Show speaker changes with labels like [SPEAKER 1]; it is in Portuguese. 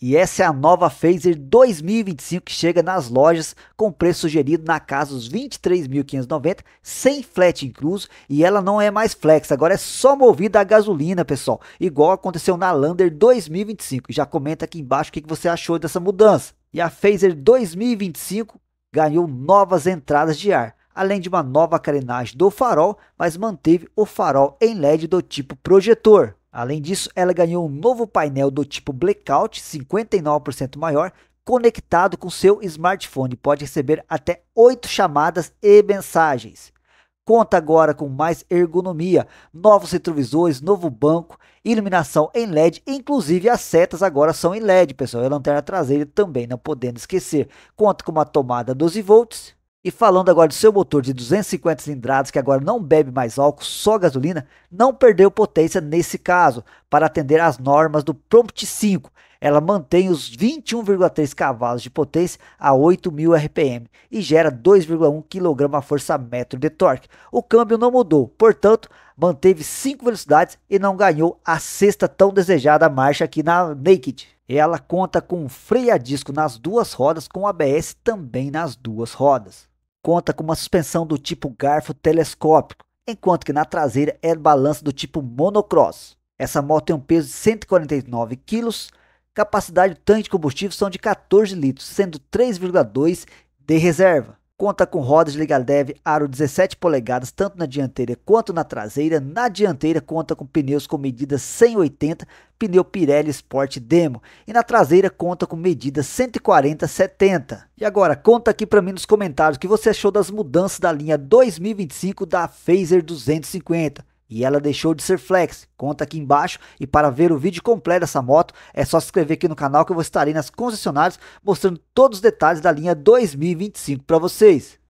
[SPEAKER 1] E essa é a nova Phaser 2025 que chega nas lojas com preço sugerido na casa dos 23.590, sem flat incluso, e ela não é mais flex, agora é só movida a gasolina, pessoal, igual aconteceu na Lander 2025. Já comenta aqui embaixo o que você achou dessa mudança. E a Phaser 2025 ganhou novas entradas de ar, além de uma nova carenagem do farol, mas manteve o farol em LED do tipo projetor. Além disso, ela ganhou um novo painel do tipo Blackout, 59% maior, conectado com seu smartphone. Pode receber até 8 chamadas e mensagens. Conta agora com mais ergonomia, novos retrovisores, novo banco, iluminação em LED, inclusive as setas agora são em LED, pessoal, e a lanterna traseira também, não podendo esquecer. Conta com uma tomada 12 volts, e falando agora do seu motor de 250 cilindradas, que agora não bebe mais álcool, só gasolina, não perdeu potência nesse caso, para atender às normas do Prompt 5. Ela mantém os 21,3 cavalos de potência a 8.000 RPM e gera 2,1 kgfm de torque. O câmbio não mudou, portanto, manteve 5 velocidades e não ganhou a sexta tão desejada marcha aqui na Naked. Ela conta com freio a disco nas duas rodas, com ABS também nas duas rodas conta com uma suspensão do tipo garfo telescópico, enquanto que na traseira é balança do tipo monocross. Essa moto tem um peso de 149 kg, capacidade do tanque de combustível são de 14 litros, sendo 3,2 de reserva. Conta com rodas Ligadev aro 17 polegadas, tanto na dianteira quanto na traseira. Na dianteira conta com pneus com medida 180, pneu Pirelli Sport Demo. E na traseira conta com medida 140/70. E agora, conta aqui para mim nos comentários o que você achou das mudanças da linha 2025 da Phaser 250 e ela deixou de ser flex. Conta aqui embaixo e para ver o vídeo completo dessa moto é só se inscrever aqui no canal que eu vou estar aí nas concessionárias mostrando todos os detalhes da linha 2025 para vocês.